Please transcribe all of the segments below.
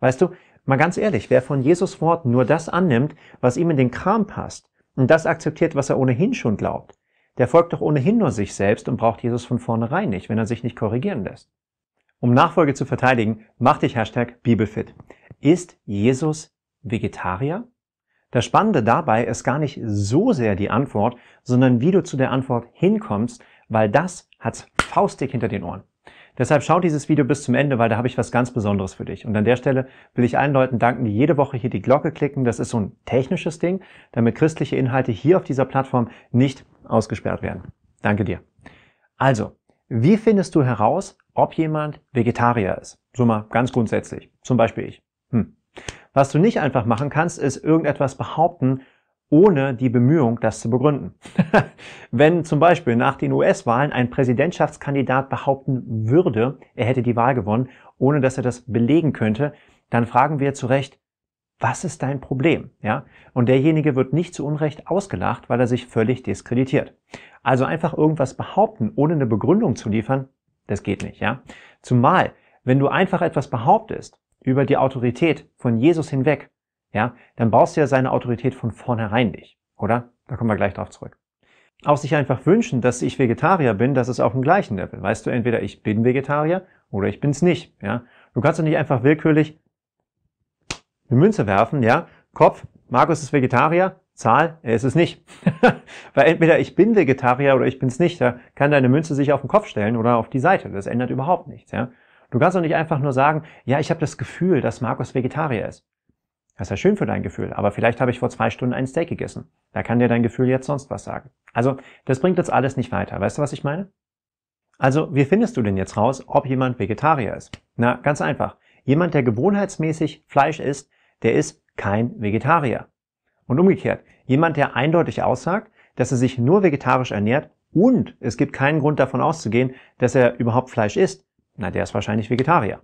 Weißt du, mal ganz ehrlich, wer von Jesus Wort nur das annimmt, was ihm in den Kram passt und das akzeptiert, was er ohnehin schon glaubt, der folgt doch ohnehin nur sich selbst und braucht Jesus von vornherein nicht, wenn er sich nicht korrigieren lässt. Um Nachfolge zu verteidigen, mach dich Hashtag Bibelfit. Ist Jesus Vegetarier? Das Spannende dabei ist gar nicht so sehr die Antwort, sondern wie du zu der Antwort hinkommst, weil das hat's faustig hinter den Ohren. Deshalb schau dieses Video bis zum Ende, weil da habe ich was ganz Besonderes für dich. Und an der Stelle will ich allen Leuten danken, die jede Woche hier die Glocke klicken. Das ist so ein technisches Ding, damit christliche Inhalte hier auf dieser Plattform nicht ausgesperrt werden. Danke dir. Also, wie findest du heraus, ob jemand Vegetarier ist? So mal ganz grundsätzlich. Zum Beispiel ich. Hm. Was du nicht einfach machen kannst, ist irgendetwas behaupten, ohne die Bemühung, das zu begründen. Wenn zum Beispiel nach den US-Wahlen ein Präsidentschaftskandidat behaupten würde, er hätte die Wahl gewonnen, ohne dass er das belegen könnte, dann fragen wir zu Recht, was ist dein Problem? Ja? Und derjenige wird nicht zu Unrecht ausgelacht, weil er sich völlig diskreditiert. Also einfach irgendwas behaupten, ohne eine Begründung zu liefern, das geht nicht. Ja? Zumal, wenn du einfach etwas behauptest über die Autorität von Jesus hinweg, ja, dann brauchst du ja seine Autorität von vornherein nicht, oder? Da kommen wir gleich drauf zurück. Auch sich einfach wünschen, dass ich Vegetarier bin, das ist auf dem gleichen Level. Weißt du, entweder ich bin Vegetarier oder ich bin's nicht, ja. Du kannst doch nicht einfach willkürlich eine Münze werfen, ja. Kopf, Markus ist Vegetarier, Zahl, er ist es nicht. Weil entweder ich bin Vegetarier oder ich bin's nicht. Da kann deine Münze sich auf den Kopf stellen oder auf die Seite. Das ändert überhaupt nichts, ja. Du kannst doch nicht einfach nur sagen, ja, ich habe das Gefühl, dass Markus Vegetarier ist. Das ist ja schön für dein Gefühl, aber vielleicht habe ich vor zwei Stunden ein Steak gegessen. Da kann dir dein Gefühl jetzt sonst was sagen. Also, das bringt uns alles nicht weiter. Weißt du, was ich meine? Also, wie findest du denn jetzt raus, ob jemand Vegetarier ist? Na, ganz einfach. Jemand, der gewohnheitsmäßig Fleisch isst, der ist kein Vegetarier. Und umgekehrt, jemand, der eindeutig aussagt, dass er sich nur vegetarisch ernährt und es gibt keinen Grund davon auszugehen, dass er überhaupt Fleisch isst, na, der ist wahrscheinlich Vegetarier.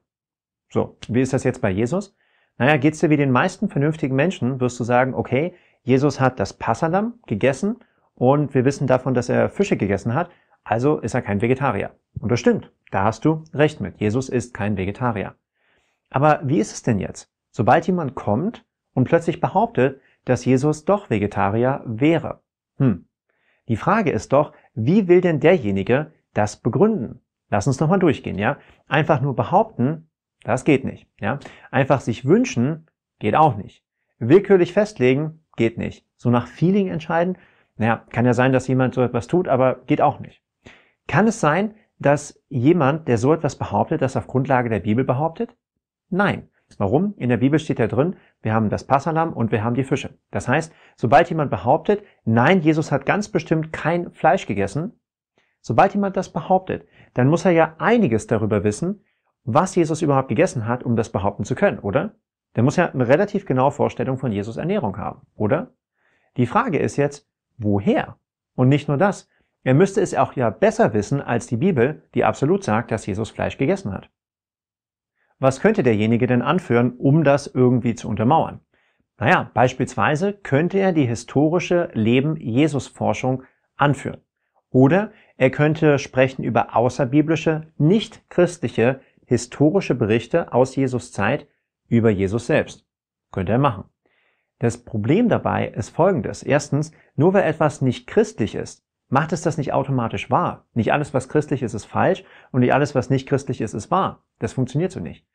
So, wie ist das jetzt bei Jesus? Naja, geht's dir wie den meisten vernünftigen Menschen, wirst du sagen, okay, Jesus hat das Passalam gegessen und wir wissen davon, dass er Fische gegessen hat, also ist er kein Vegetarier. Und das stimmt, da hast du recht mit. Jesus ist kein Vegetarier. Aber wie ist es denn jetzt? Sobald jemand kommt und plötzlich behauptet, dass Jesus doch Vegetarier wäre. Hm. Die Frage ist doch, wie will denn derjenige das begründen? Lass uns nochmal durchgehen, ja? Einfach nur behaupten, das geht nicht. Ja? Einfach sich wünschen geht auch nicht. Willkürlich festlegen geht nicht. So nach Feeling entscheiden, naja, kann ja sein, dass jemand so etwas tut, aber geht auch nicht. Kann es sein, dass jemand, der so etwas behauptet, das auf Grundlage der Bibel behauptet? Nein. Warum? In der Bibel steht ja drin, wir haben das Passalam und wir haben die Fische. Das heißt, sobald jemand behauptet, nein, Jesus hat ganz bestimmt kein Fleisch gegessen, sobald jemand das behauptet, dann muss er ja einiges darüber wissen, was Jesus überhaupt gegessen hat, um das behaupten zu können, oder? Der muss ja eine relativ genaue Vorstellung von Jesus Ernährung haben, oder? Die Frage ist jetzt, woher? Und nicht nur das. Er müsste es auch ja besser wissen als die Bibel, die absolut sagt, dass Jesus Fleisch gegessen hat. Was könnte derjenige denn anführen, um das irgendwie zu untermauern? Naja, beispielsweise könnte er die historische Leben-Jesus-Forschung anführen. Oder er könnte sprechen über außerbiblische, nicht-christliche historische Berichte aus Jesus Zeit über Jesus selbst. Könnte er machen. Das Problem dabei ist folgendes. Erstens, nur weil etwas nicht christlich ist, macht es das nicht automatisch wahr. Nicht alles, was christlich ist, ist falsch und nicht alles, was nicht christlich ist, ist wahr. Das funktioniert so nicht.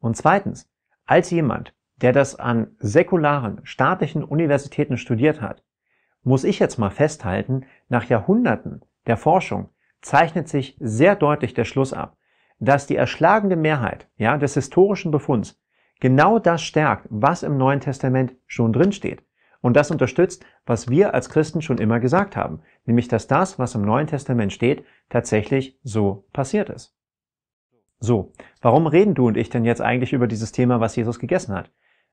Und zweitens, als jemand, der das an säkularen, staatlichen Universitäten studiert hat, muss ich jetzt mal festhalten, nach Jahrhunderten der Forschung zeichnet sich sehr deutlich der Schluss ab, dass die erschlagende Mehrheit ja, des historischen Befunds genau das stärkt, was im Neuen Testament schon drinsteht. Und das unterstützt, was wir als Christen schon immer gesagt haben, nämlich dass das, was im Neuen Testament steht, tatsächlich so passiert ist. So, warum reden du und ich denn jetzt eigentlich über dieses Thema, was Jesus gegessen hat?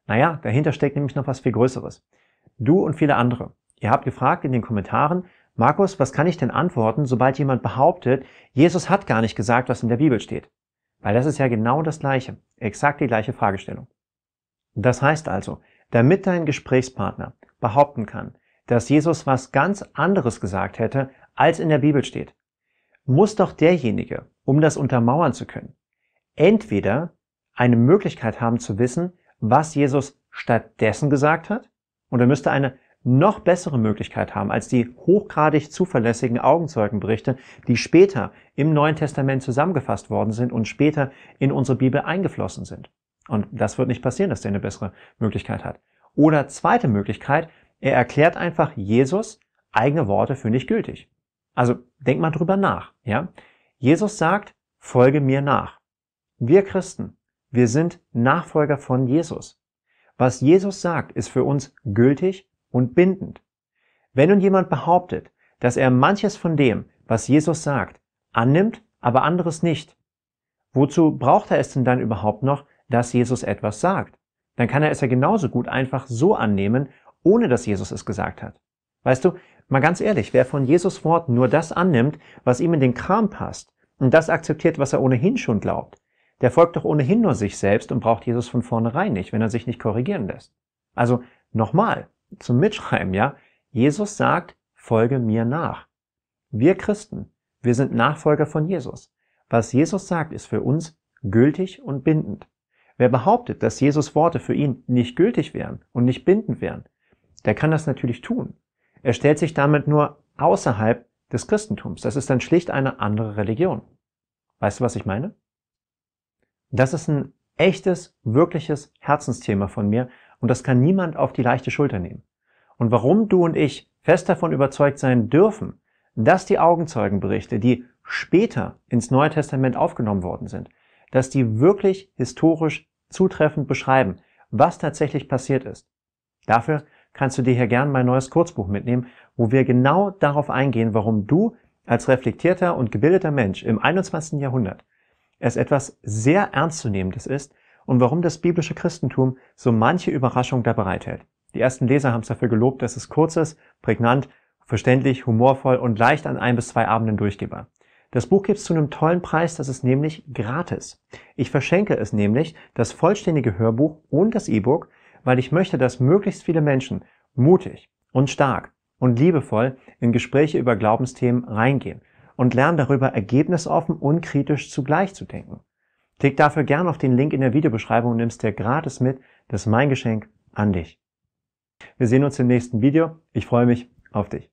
Naja, dahinter steckt nämlich noch was viel Größeres. Du und viele andere, ihr habt gefragt in den Kommentaren, Markus, was kann ich denn antworten, sobald jemand behauptet, Jesus hat gar nicht gesagt, was in der Bibel steht? Weil das ist ja genau das Gleiche, exakt die gleiche Fragestellung. Das heißt also, damit dein Gesprächspartner behaupten kann, dass Jesus was ganz anderes gesagt hätte, als in der Bibel steht, muss doch derjenige, um das untermauern zu können, entweder eine Möglichkeit haben zu wissen, was Jesus stattdessen gesagt hat, und er müsste eine noch bessere Möglichkeit haben als die hochgradig zuverlässigen Augenzeugenberichte, die später im Neuen Testament zusammengefasst worden sind und später in unsere Bibel eingeflossen sind. Und das wird nicht passieren, dass der eine bessere Möglichkeit hat. Oder zweite Möglichkeit, er erklärt einfach Jesus eigene Worte für nicht gültig. Also denk mal drüber nach, ja? Jesus sagt, folge mir nach. Wir Christen, wir sind Nachfolger von Jesus. Was Jesus sagt, ist für uns gültig und bindend. Wenn nun jemand behauptet, dass er manches von dem, was Jesus sagt, annimmt, aber anderes nicht, wozu braucht er es denn dann überhaupt noch, dass Jesus etwas sagt? Dann kann er es ja genauso gut einfach so annehmen, ohne dass Jesus es gesagt hat. Weißt du, mal ganz ehrlich, wer von Jesus Wort nur das annimmt, was ihm in den Kram passt und das akzeptiert, was er ohnehin schon glaubt, der folgt doch ohnehin nur sich selbst und braucht Jesus von vornherein nicht, wenn er sich nicht korrigieren lässt. Also nochmal, zum Mitschreiben, ja? Jesus sagt, folge mir nach. Wir Christen, wir sind Nachfolger von Jesus. Was Jesus sagt, ist für uns gültig und bindend. Wer behauptet, dass Jesus Worte für ihn nicht gültig wären und nicht bindend wären, der kann das natürlich tun. Er stellt sich damit nur außerhalb des Christentums. Das ist dann schlicht eine andere Religion. Weißt du, was ich meine? Das ist ein echtes, wirkliches Herzensthema von mir, und das kann niemand auf die leichte Schulter nehmen. Und warum du und ich fest davon überzeugt sein dürfen, dass die Augenzeugenberichte, die später ins Neue Testament aufgenommen worden sind, dass die wirklich historisch zutreffend beschreiben, was tatsächlich passiert ist. Dafür kannst du dir hier gern mein neues Kurzbuch mitnehmen, wo wir genau darauf eingehen, warum du als reflektierter und gebildeter Mensch im 21. Jahrhundert es etwas sehr Ernstzunehmendes ist, und warum das biblische Christentum so manche Überraschung da bereithält. Die ersten Leser haben es dafür gelobt, dass es kurz ist, prägnant, verständlich, humorvoll und leicht an ein bis zwei Abenden durchgehbar. Das Buch gibt es zu einem tollen Preis, das ist nämlich gratis. Ich verschenke es nämlich, das vollständige Hörbuch und das E-Book, weil ich möchte, dass möglichst viele Menschen mutig und stark und liebevoll in Gespräche über Glaubensthemen reingehen und lernen darüber ergebnisoffen und kritisch zugleich zu denken. Klick dafür gern auf den Link in der Videobeschreibung und nimmst dir gratis mit. Das ist mein Geschenk an dich. Wir sehen uns im nächsten Video. Ich freue mich auf dich.